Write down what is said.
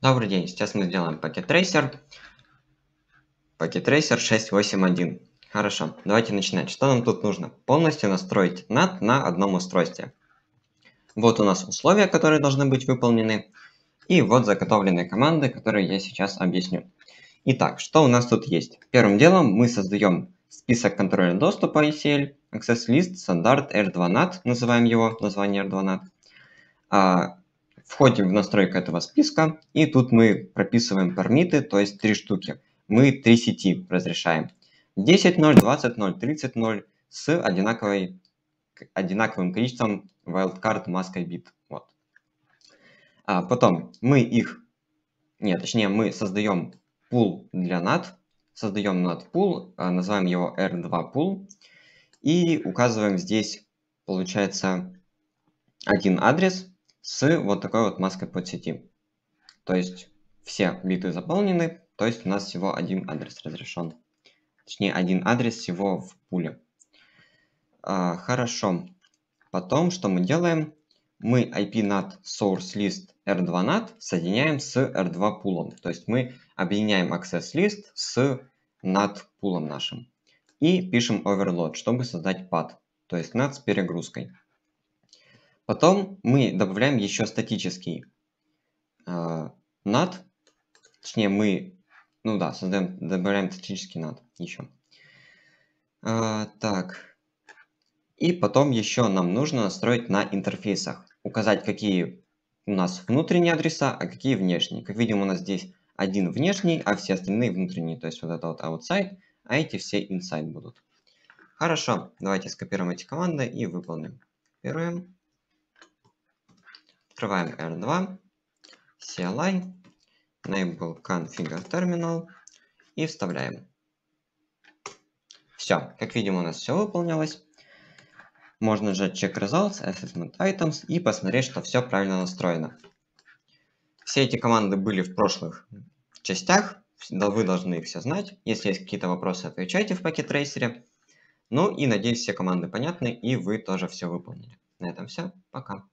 Добрый день, сейчас мы сделаем пакет трейсер. Пакет трейсер 681. Хорошо, давайте начинать. Что нам тут нужно? Полностью настроить NAT на одном устройстве. Вот у нас условия, которые должны быть выполнены. И вот заготовленные команды, которые я сейчас объясню. Итак, что у нас тут есть? Первым делом мы создаем список контроля доступа ACL, e access list, стандарт R2NAT, называем его, название R2NAT. Входим в настройку этого списка, и тут мы прописываем пермиты, то есть три штуки. Мы три сети разрешаем. 10.0, 20.0, 30.0 с одинаковой, одинаковым количеством wildcard маской бит. Вот. А потом мы их, нет, точнее мы создаем пул для NAT, создаем NAT пул, а, называем его R2 пул, и указываем здесь, получается, один адрес, с вот такой вот маской под сети. То есть все биты заполнены, то есть у нас всего один адрес разрешен. Точнее, один адрес всего в пуле. А, хорошо. Потом, что мы делаем? Мы IP NAT source list r2nat соединяем с r2 пулом. То есть мы объединяем access list с NAT пулом нашим. И пишем overload, чтобы создать пад. То есть NAT с перегрузкой. Потом мы добавляем еще статический э, над. Точнее, мы, ну да, создаем, добавляем статический NAT, еще. Э, так. И потом еще нам нужно настроить на интерфейсах. Указать, какие у нас внутренние адреса, а какие внешние. Как видим, у нас здесь один внешний, а все остальные внутренние. То есть вот это вот outside, а эти все inside будут. Хорошо, давайте скопируем эти команды и выполним. Копируем. Открываем R2, CLI, enable configure terminal и вставляем. Все, как видим, у нас все выполнилось. Можно нажать Check Results, Assessment Items и посмотреть, что все правильно настроено. Все эти команды были в прошлых частях, вы должны их все знать. Если есть какие-то вопросы, отвечайте в пакет трейсере. Ну и надеюсь, все команды понятны и вы тоже все выполнили. На этом все. Пока.